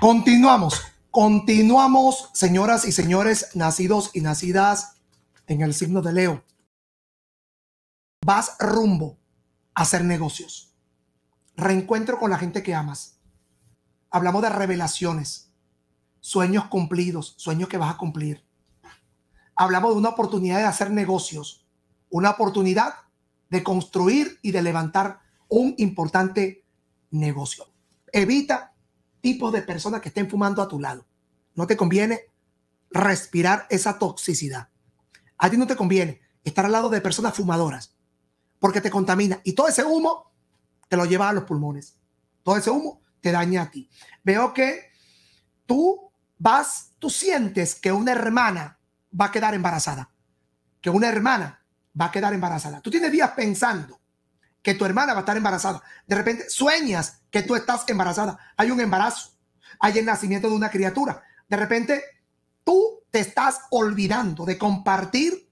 Continuamos, continuamos, señoras y señores, nacidos y nacidas en el signo de Leo. Vas rumbo a hacer negocios. Reencuentro con la gente que amas. Hablamos de revelaciones, sueños cumplidos, sueños que vas a cumplir. Hablamos de una oportunidad de hacer negocios, una oportunidad de construir y de levantar un importante negocio. Evita tipos de personas que estén fumando a tu lado. No te conviene respirar esa toxicidad. A ti no te conviene estar al lado de personas fumadoras porque te contamina y todo ese humo te lo lleva a los pulmones. Todo ese humo te daña a ti. Veo que tú vas, tú sientes que una hermana va a quedar embarazada, que una hermana va a quedar embarazada. Tú tienes días pensando que tu hermana va a estar embarazada. De repente sueñas que tú estás embarazada. Hay un embarazo. Hay el nacimiento de una criatura. De repente tú te estás olvidando de compartir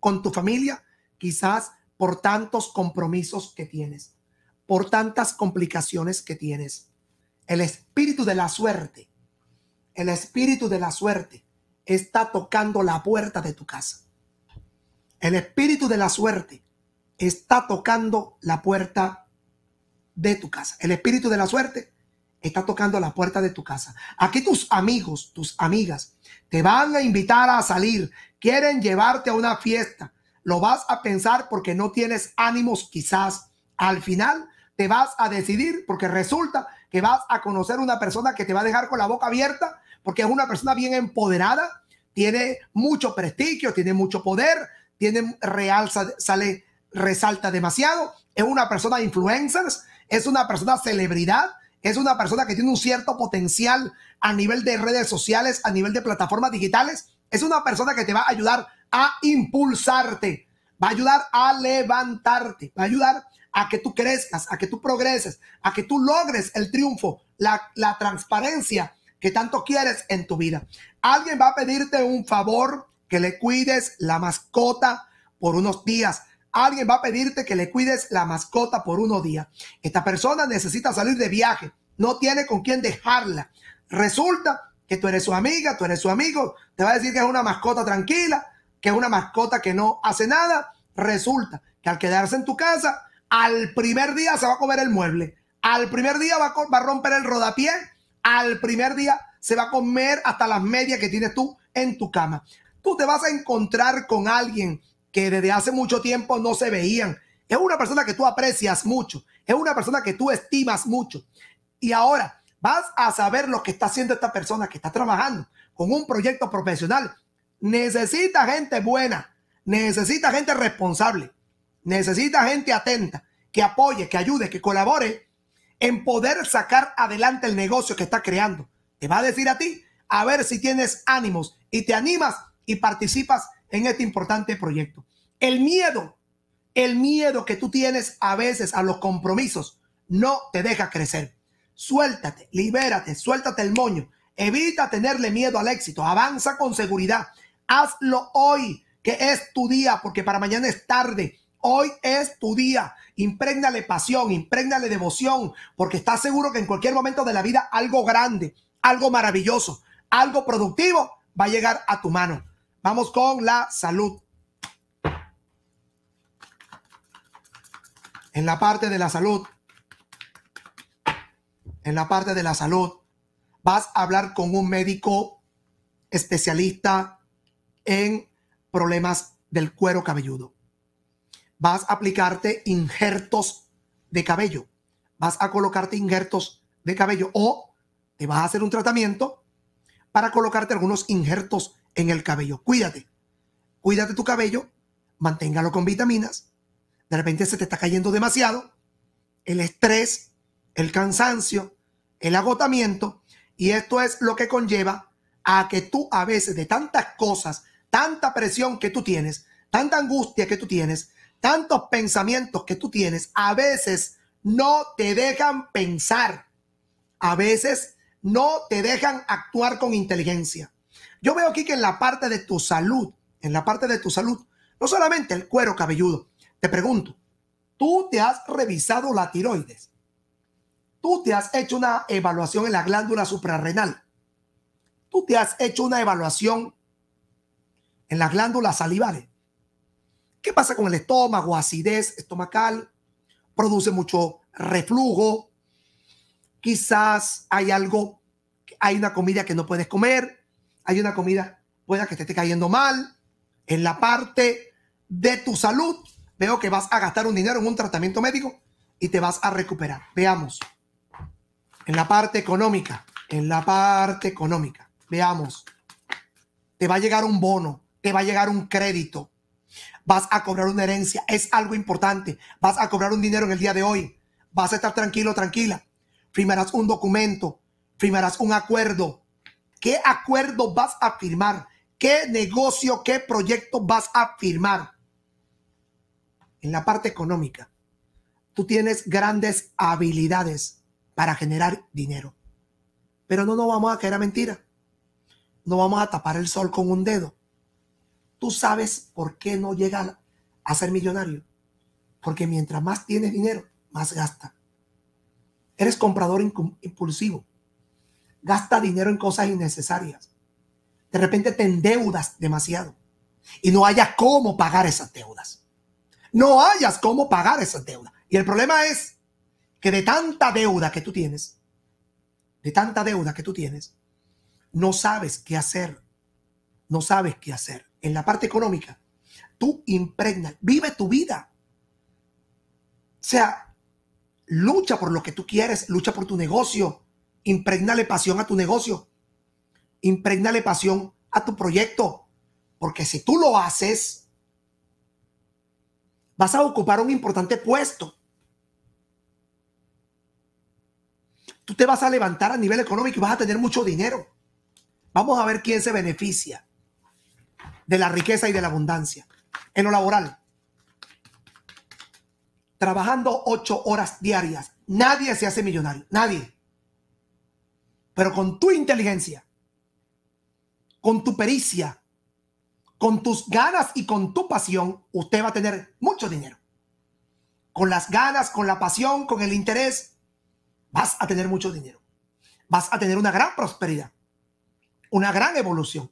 con tu familia, quizás por tantos compromisos que tienes, por tantas complicaciones que tienes. El espíritu de la suerte, el espíritu de la suerte está tocando la puerta de tu casa. El espíritu de la suerte está tocando la puerta de tu casa. El espíritu de la suerte está tocando la puerta de tu casa. Aquí tus amigos, tus amigas, te van a invitar a salir, quieren llevarte a una fiesta. Lo vas a pensar porque no tienes ánimos quizás. Al final te vas a decidir porque resulta que vas a conocer una persona que te va a dejar con la boca abierta porque es una persona bien empoderada, tiene mucho prestigio, tiene mucho poder, tiene real sale resalta demasiado, es una persona influencers, es una persona celebridad, es una persona que tiene un cierto potencial a nivel de redes sociales, a nivel de plataformas digitales, es una persona que te va a ayudar a impulsarte, va a ayudar a levantarte, va a ayudar a que tú crezcas, a que tú progreses, a que tú logres el triunfo, la, la transparencia que tanto quieres en tu vida. Alguien va a pedirte un favor, que le cuides la mascota por unos días alguien va a pedirte que le cuides la mascota por unos días. Esta persona necesita salir de viaje, no tiene con quién dejarla. Resulta que tú eres su amiga, tú eres su amigo, te va a decir que es una mascota tranquila, que es una mascota que no hace nada. Resulta que al quedarse en tu casa, al primer día se va a comer el mueble, al primer día va a, va a romper el rodapié, al primer día se va a comer hasta las medias que tienes tú en tu cama. Tú te vas a encontrar con alguien que desde hace mucho tiempo no se veían. Es una persona que tú aprecias mucho, es una persona que tú estimas mucho. Y ahora vas a saber lo que está haciendo esta persona que está trabajando con un proyecto profesional. Necesita gente buena, necesita gente responsable, necesita gente atenta, que apoye, que ayude, que colabore en poder sacar adelante el negocio que está creando. Te va a decir a ti, a ver si tienes ánimos y te animas y participas en este importante proyecto. El miedo, el miedo que tú tienes a veces a los compromisos, no te deja crecer. Suéltate, libérate, suéltate el moño. Evita tenerle miedo al éxito. Avanza con seguridad. Hazlo hoy, que es tu día, porque para mañana es tarde. Hoy es tu día. Imprégnale pasión, imprégnale devoción, porque estás seguro que en cualquier momento de la vida algo grande, algo maravilloso, algo productivo va a llegar a tu mano. Vamos con la salud. En la parte de la salud. En la parte de la salud. Vas a hablar con un médico especialista en problemas del cuero cabelludo. Vas a aplicarte injertos de cabello. Vas a colocarte injertos de cabello o te vas a hacer un tratamiento para colocarte algunos injertos en el cabello. Cuídate. Cuídate tu cabello, manténgalo con vitaminas. De repente se te está cayendo demasiado. El estrés, el cansancio, el agotamiento. Y esto es lo que conlleva a que tú a veces de tantas cosas, tanta presión que tú tienes, tanta angustia que tú tienes, tantos pensamientos que tú tienes, a veces no te dejan pensar. A veces no te dejan actuar con inteligencia. Yo veo aquí que en la parte de tu salud, en la parte de tu salud, no solamente el cuero cabelludo, te pregunto, ¿tú te has revisado la tiroides? ¿Tú te has hecho una evaluación en la glándula suprarrenal? ¿Tú te has hecho una evaluación en las glándulas salivales? ¿Qué pasa con el estómago? Acidez estomacal, produce mucho reflujo, quizás hay algo, hay una comida que no puedes comer, hay una comida, pueda que te esté cayendo mal, en la parte de tu salud, veo que vas a gastar un dinero en un tratamiento médico y te vas a recuperar. Veamos. En la parte económica, en la parte económica, veamos. Te va a llegar un bono, te va a llegar un crédito, vas a cobrar una herencia, es algo importante, vas a cobrar un dinero en el día de hoy, vas a estar tranquilo, tranquila, firmarás un documento, firmarás un acuerdo, qué acuerdo vas a firmar, qué negocio, qué proyecto vas a firmar. En la parte económica, tú tienes grandes habilidades para generar dinero. Pero no nos vamos a caer a mentira. No vamos a tapar el sol con un dedo. Tú sabes por qué no llegas a ser millonario. Porque mientras más tienes dinero, más gasta. Eres comprador impulsivo gasta dinero en cosas innecesarias. De repente te endeudas demasiado y no hayas cómo pagar esas deudas. No hayas cómo pagar esas deudas. Y el problema es que de tanta deuda que tú tienes, de tanta deuda que tú tienes, no sabes qué hacer. No sabes qué hacer. En la parte económica, tú impregnas, vive tu vida. O sea, lucha por lo que tú quieres, lucha por tu negocio, Impregnale pasión a tu negocio. Impregnale pasión a tu proyecto. Porque si tú lo haces, vas a ocupar un importante puesto. Tú te vas a levantar a nivel económico y vas a tener mucho dinero. Vamos a ver quién se beneficia de la riqueza y de la abundancia. En lo laboral, trabajando ocho horas diarias, nadie se hace millonario, nadie pero con tu inteligencia, con tu pericia, con tus ganas y con tu pasión, usted va a tener mucho dinero. Con las ganas, con la pasión, con el interés, vas a tener mucho dinero. Vas a tener una gran prosperidad, una gran evolución,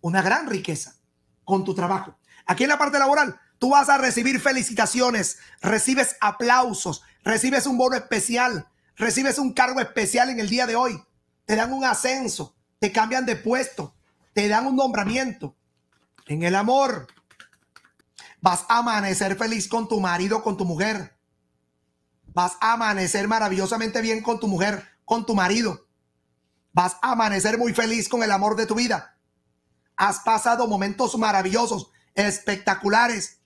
una gran riqueza con tu trabajo. Aquí en la parte laboral, tú vas a recibir felicitaciones, recibes aplausos, recibes un bono especial, recibes un cargo especial en el día de hoy te dan un ascenso, te cambian de puesto, te dan un nombramiento. En el amor, vas a amanecer feliz con tu marido, con tu mujer. Vas a amanecer maravillosamente bien con tu mujer, con tu marido. Vas a amanecer muy feliz con el amor de tu vida. Has pasado momentos maravillosos, espectaculares.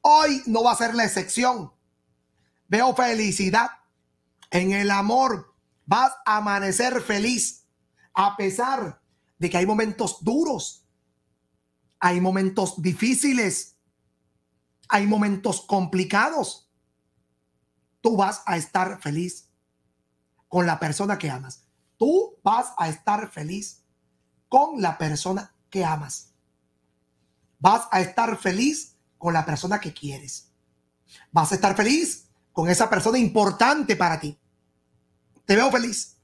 Hoy no va a ser la excepción. Veo felicidad en el amor, Vas a amanecer feliz a pesar de que hay momentos duros, hay momentos difíciles, hay momentos complicados. Tú vas a estar feliz con la persona que amas. Tú vas a estar feliz con la persona que amas. Vas a estar feliz con la persona que quieres. Vas a estar feliz con esa persona importante para ti. Te veo feliz.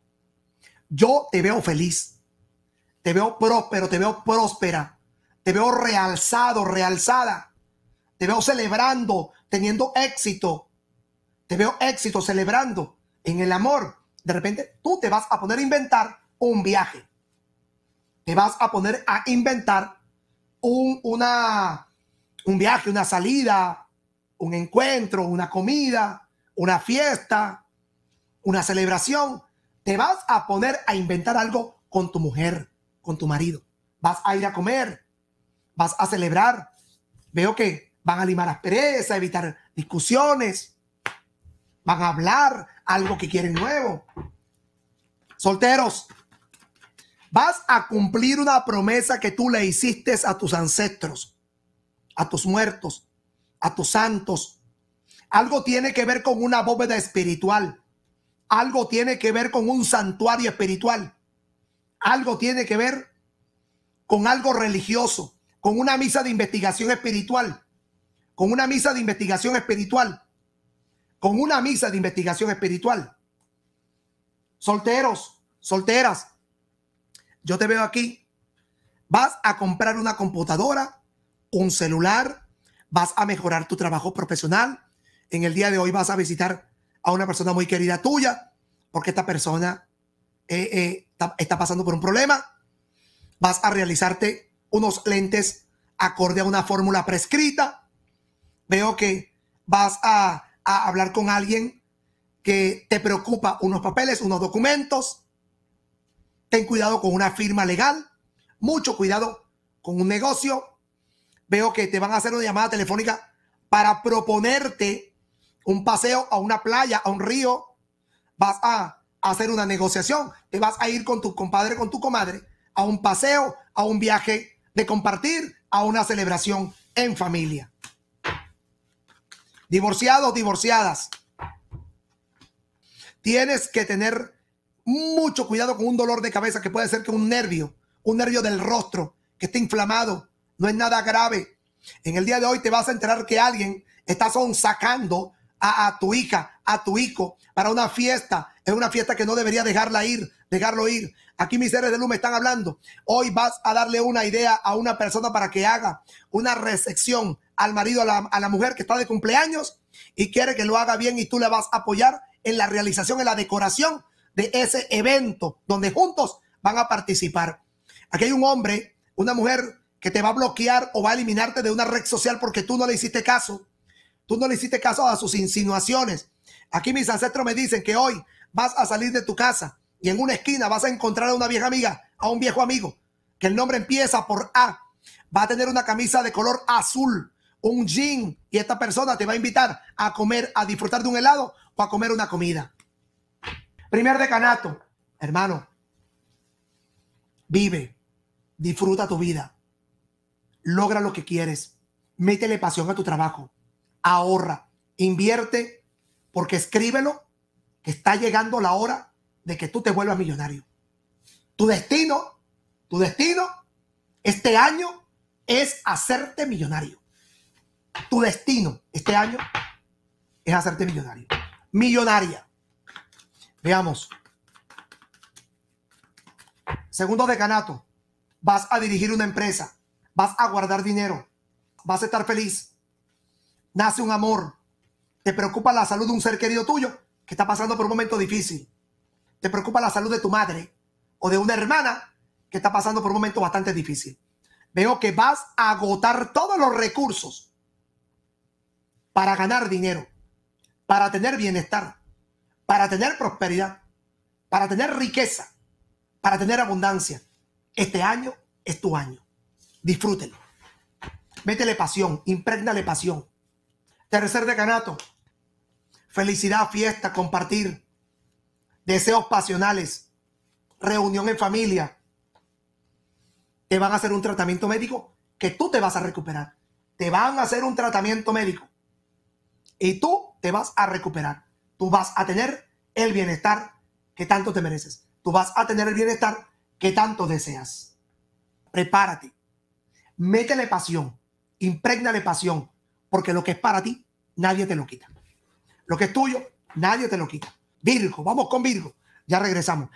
Yo te veo feliz. Te veo próspero, te veo próspera. Te veo realzado, realzada. Te veo celebrando, teniendo éxito. Te veo éxito celebrando en el amor. De repente tú te vas a poner a inventar un viaje. Te vas a poner a inventar un, una, un viaje, una salida, un encuentro, una comida, una fiesta, una celebración, te vas a poner a inventar algo con tu mujer, con tu marido. Vas a ir a comer, vas a celebrar. Veo que van a limar aspereza, evitar discusiones, van a hablar algo que quieren nuevo. Solteros, vas a cumplir una promesa que tú le hiciste a tus ancestros, a tus muertos, a tus santos. Algo tiene que ver con una bóveda espiritual algo tiene que ver con un santuario espiritual, algo tiene que ver con algo religioso, con una misa de investigación espiritual, con una misa de investigación espiritual, con una misa de investigación espiritual. Solteros, solteras, yo te veo aquí, vas a comprar una computadora, un celular, vas a mejorar tu trabajo profesional, en el día de hoy vas a visitar a una persona muy querida tuya, porque esta persona eh, eh, está, pasando por un problema, vas a realizarte unos lentes acorde a una fórmula prescrita, veo que vas a, a hablar con alguien que te preocupa unos papeles, unos documentos, ten cuidado con una firma legal, mucho cuidado con un negocio. Veo que te van a hacer una llamada telefónica para proponerte un paseo a una playa, a un río, vas a hacer una negociación, te vas a ir con tu compadre, con tu comadre, a un paseo, a un viaje de compartir, a una celebración en familia. Divorciados, divorciadas. Tienes que tener mucho cuidado con un dolor de cabeza que puede ser que un nervio, un nervio del rostro que esté inflamado, no es nada grave. En el día de hoy te vas a enterar que alguien está sacando a, tu hija, a tu hijo, para una fiesta. Es una fiesta que no debería dejarla ir, dejarlo ir. Aquí mis seres de luz me están hablando. Hoy vas a darle una idea a una persona para que haga una recepción al marido, a la, a la mujer que está de cumpleaños y quiere que lo haga bien y tú le vas a apoyar en la realización, en la decoración de ese evento donde juntos van a participar. Aquí hay un hombre, una mujer que te va a bloquear o va a eliminarte de una red social porque tú no le hiciste caso. Tú no le hiciste caso a sus insinuaciones. Aquí mis ancestros me dicen que hoy vas a salir de tu casa y en una esquina vas a encontrar a una vieja amiga, a un viejo amigo, que el nombre empieza por A. Va a tener una camisa de color azul, un jean, y esta persona te va a invitar a comer, a disfrutar de un helado o a comer una comida. Primer decanato, hermano, vive, disfruta tu vida, logra lo que quieres, métele pasión a tu trabajo ahorra, invierte, porque escríbelo, que está llegando la hora de que tú te vuelvas millonario. Tu destino, tu destino este año es hacerte millonario. Tu destino este año es hacerte millonario. Millonaria. Veamos. Segundo decanato. Vas a dirigir una empresa. Vas a guardar dinero. Vas a estar feliz nace un amor, te preocupa la salud de un ser querido tuyo que está pasando por un momento difícil, te preocupa la salud de tu madre o de una hermana que está pasando por un momento bastante difícil. Veo que vas a agotar todos los recursos para ganar dinero, para tener bienestar, para tener prosperidad, para tener riqueza, para tener abundancia. Este año es tu año. Disfrútelo. Métele pasión, impregnale pasión. Tercer decanato. Felicidad, fiesta, compartir. Deseos pasionales. Reunión en familia. Te van a hacer un tratamiento médico que tú te vas a recuperar. Te van a hacer un tratamiento médico. Y tú te vas a recuperar. Tú vas a tener el bienestar que tanto te mereces. Tú vas a tener el bienestar que tanto deseas. Prepárate. Métele pasión. Imprégnale pasión porque lo que es para ti, nadie te lo quita. Lo que es tuyo, nadie te lo quita. Virgo, vamos con Virgo. Ya regresamos.